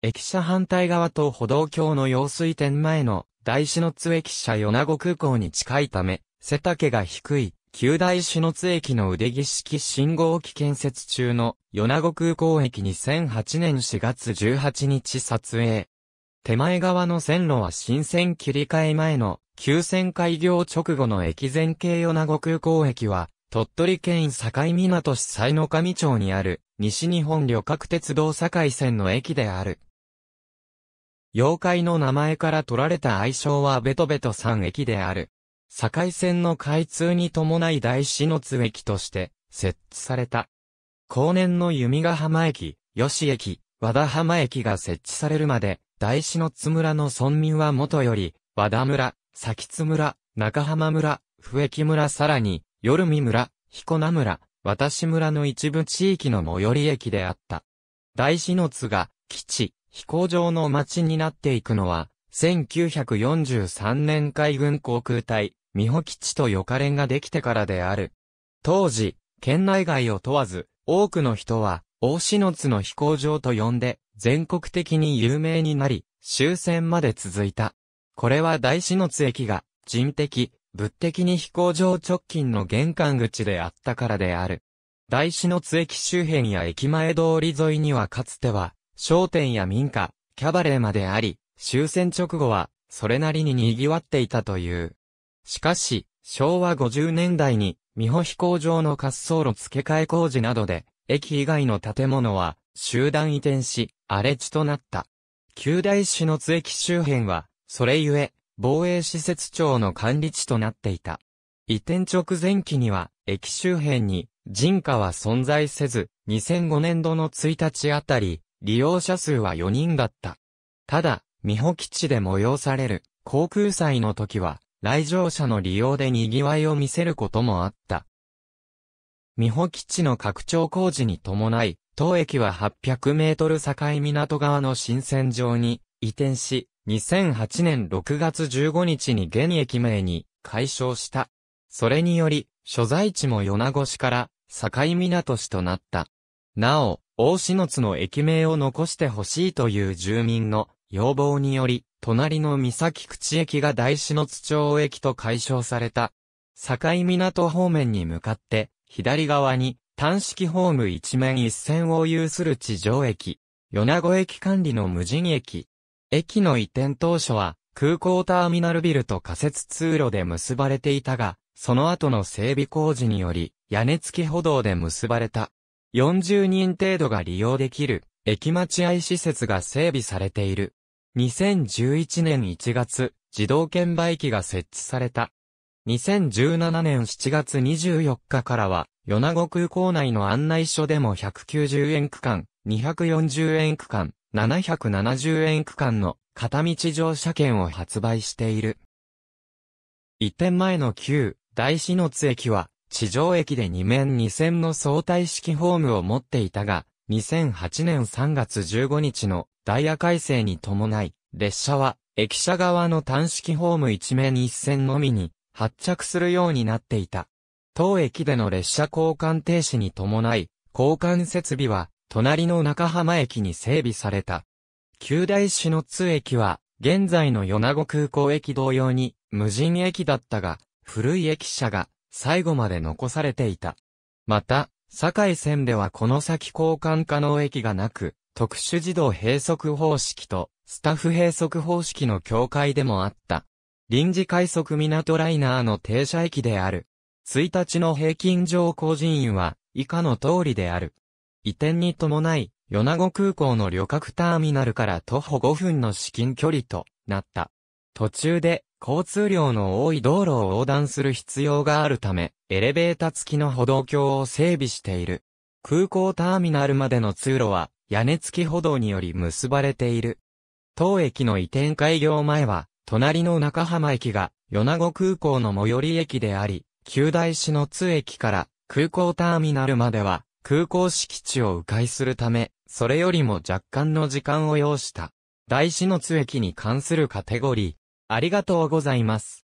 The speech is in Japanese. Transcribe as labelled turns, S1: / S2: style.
S1: 駅舎反対側と歩道橋の用水店前の大志の津駅舎米子空港に近いため、背丈が低い、旧大志の津駅の腕儀式信号機建設中の米子空港駅2008年4月18日撮影。手前側の線路は新線切り替え前の急線開業直後の駅前系米子空港駅は、鳥取県境港市西の上町にある西日本旅客鉄道境線の駅である。妖怪の名前から取られた愛称はベトベト山駅である。境線の開通に伴い大師の津駅として設置された。後年の弓ヶ浜駅、吉駅、和田浜駅が設置されるまで、大師の津村の村民は元より、和田村、佐津村、中浜村、笛木村さらに、夜見村、彦名村、私村の一部地域の最寄り駅であった。大師の津が、基地、飛行場の町になっていくのは、1943年海軍航空隊、美保基地とよかれんができてからである。当時、県内外を問わず、多くの人は、大篠津の飛行場と呼んで、全国的に有名になり、終戦まで続いた。これは大篠津駅が、人的、物的に飛行場直近の玄関口であったからである。大篠津駅周辺や駅前通り沿いにはかつては、商店や民家、キャバレーまであり、終戦直後は、それなりに賑わっていたという。しかし、昭和50年代に、美保飛行場の滑走路付け替え工事などで、駅以外の建物は、集団移転し、荒れ地となった。旧大市の津駅周辺は、それゆえ、防衛施設庁の管理地となっていた。移転直前期には、駅周辺に、人家は存在せず、2005年度の1日あたり、利用者数は4人だった。ただ、美保基地で催される航空祭の時は、来場者の利用で賑わいを見せることもあった。美保基地の拡張工事に伴い、当駅は800メートル境港側の新線上に移転し、2008年6月15日に現駅名に解消した。それにより、所在地も米子市から境港市となった。なお、大篠津の駅名を残してほしいという住民の要望により、隣の三崎口駅が大篠津町駅と解消された。境港方面に向かって、左側に単式ホーム一面一線を有する地上駅、米子駅管理の無人駅。駅の移転当初は、空港ターミナルビルと仮設通路で結ばれていたが、その後の整備工事により、屋根付き歩道で結ばれた。40人程度が利用できる、駅待合施設が整備されている。2011年1月、自動券売機が設置された。2017年7月24日からは、米子空港内の案内所でも190円区間、240円区間、770円区間の片道乗車券を発売している。移転前の旧大の津駅は地上駅で2面2線の相対式ホームを持っていたが、2008年3月15日のダイヤ改正に伴い、列車は駅舎側の単式ホーム1面1線のみに発着するようになっていた。当駅での列車交換停止に伴い、交換設備は隣の中浜駅に整備された。九大市の通駅は現在の米子空港駅同様に無人駅だったが、古い駅舎が最後まで残されていた。また、堺線ではこの先交換可能駅がなく、特殊自動閉塞方式とスタッフ閉塞方式の境界でもあった。臨時快速港ライナーの停車駅である。1日の平均乗降人員は以下の通りである。移転に伴い、米子空港の旅客ターミナルから徒歩5分の至近距離となった。途中で交通量の多い道路を横断する必要があるため、エレベータ付きの歩道橋を整備している。空港ターミナルまでの通路は、屋根付き歩道により結ばれている。当駅の移転開業前は、隣の中浜駅が、米子空港の最寄り駅であり、旧大市の津駅から空港ターミナルまでは、空港敷地を迂回するため、それよりも若干の時間を要した。大市の津駅に関するカテゴリー、ありがとうございます。